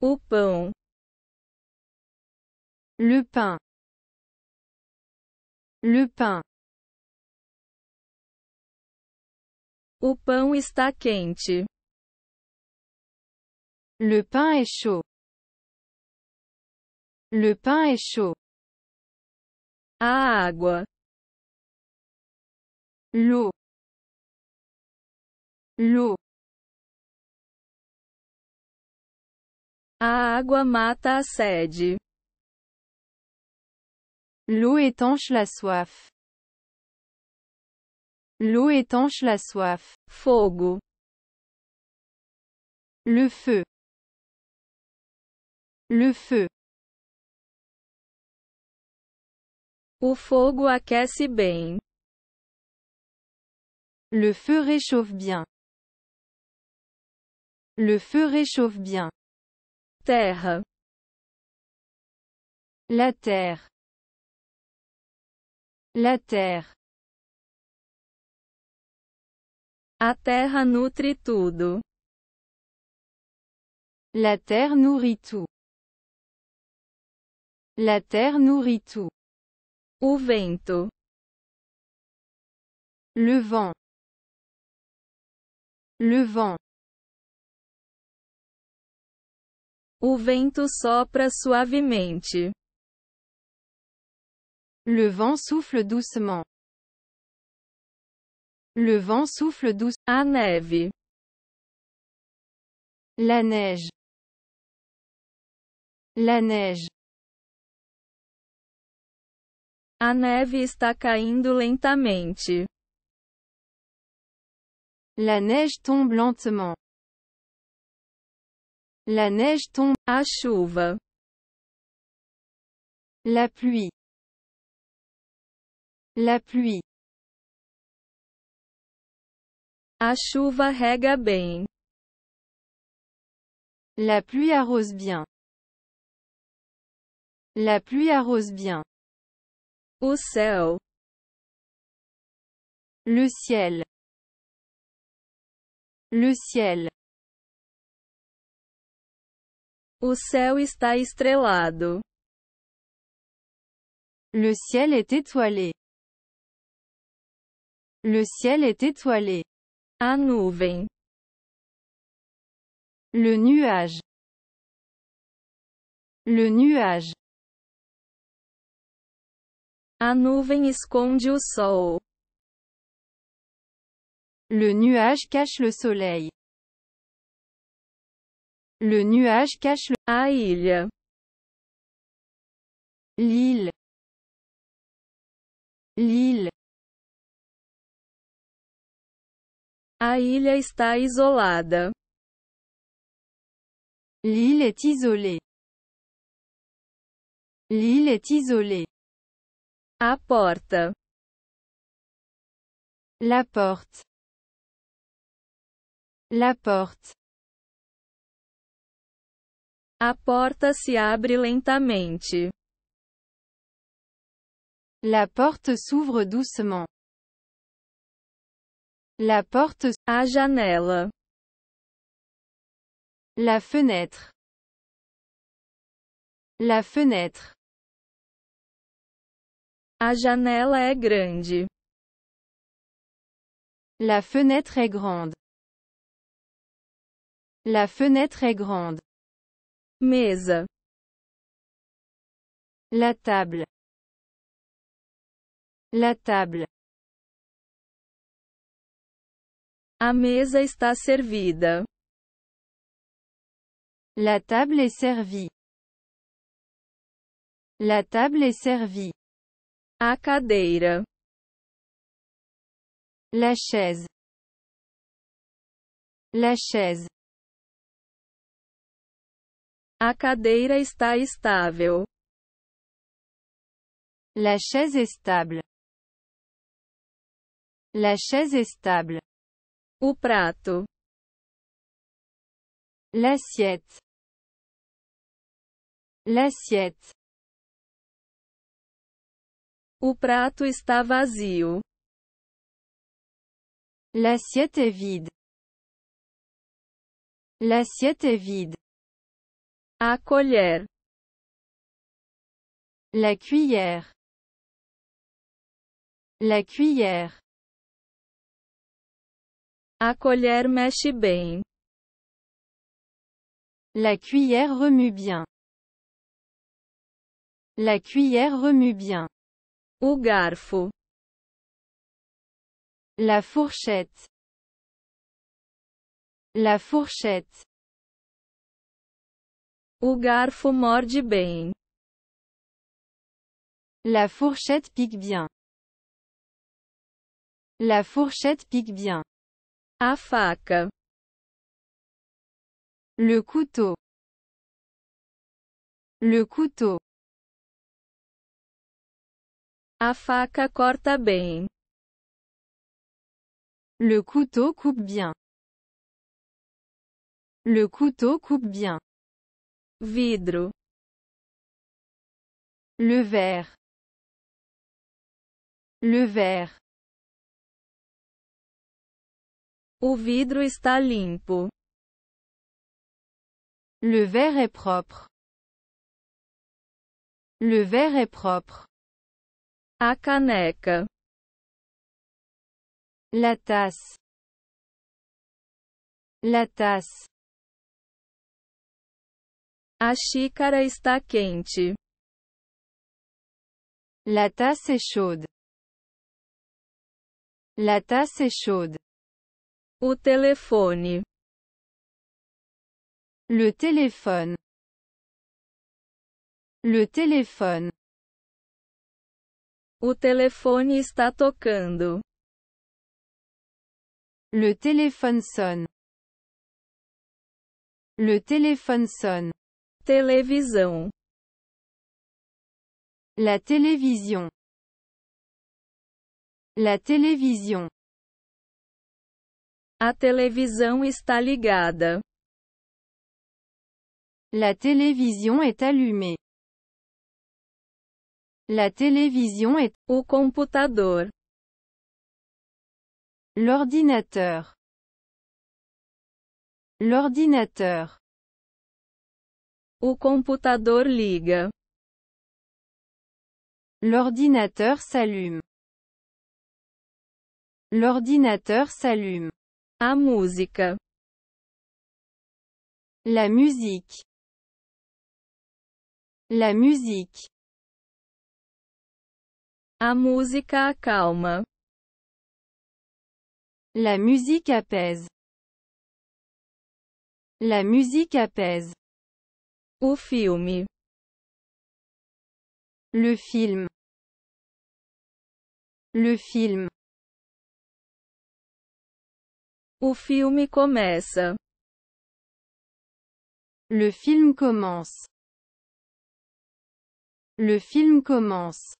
Au pão. Le pain. Le pain. O pão está quente. Le pain est chaud. Le pain est chaud. A água. L'eau. L'eau. A água mata a L'eau étanche la soif. L'eau étanche la soif. Fogo. Le feu. Le feu. O fogo aquece bem. Le feu réchauffe bien. Le feu réchauffe bien. Terre. La Terre. La Terre. A terra nutre tout La terre nourrit tout. La terre nourrit tout. O vento. Le vent. Le vent. O vento sopra suavemente. Le vent souffle doucement. Le vent souffle doucement. A neve. La neige. La neige. A neve está caindo lentamente. La neige tombe lentement. La neige tombe, à chauve. La pluie. La pluie. A chuva rega La pluie arrose bien. La pluie arrose bien. Au ciel. Le ciel. Le ciel. O céu está estrelado. Le ciel est étoilé. Le ciel est étoilé. A nuvem. Le nuage. Le nuage. A nuvem esconde o sol. Le nuage cache le soleil. Le nuage cache le L'île. L'île. A isolada. L'île est isolée. L'île est isolée. A porte. La porte. La porte. A se abre lentamente. La porte s'ouvre doucement. La porte, a janela, la fenêtre, la fenêtre, a janela est grande, la fenêtre est grande, la fenêtre est grande mesa, la table, la table. A mesa está servida. La table est servie. La table est servie. A cadeira. La chaise. La chaise. A cadeira está estável. La chaise est stable. La chaise est stable. O prato. L'assiette. L'assiette. O prato está vazio. L'assiette est vide. L'assiette est vide. colher. la cuillère la cuillère a colher mexe La cuillère remue bien. La cuillère remue bien. O garfo. La fourchette. La fourchette. O garfo morde bem. La fourchette pique bien. La fourchette pique bien. A faca. Le couteau. Le couteau. A faca corta bem. Le couteau coupe bien. Le couteau coupe bien vidro le verre le verre o vidro está limpo le verre est propre le verre est propre a caneca la tasse la tasse A xícara está quente. La tasse est chaude. La tasse est chaude. O telefone. Le téléphone. Le téléphone. O telefone está tocando. Le téléphone sonne. Le téléphone sonne. télévision, La télévision. La télévision. A La télévision est allumée. La télévision est au computador. L'ordinateur. L'ordinateur. O computador liga. L'ordinateur s'allume. L'ordinateur s'allume. A música. La musique. La musique. A música acalma. La musique apaise. La musique apaise. Le film. Le film. O film Le film commence. Le film commence.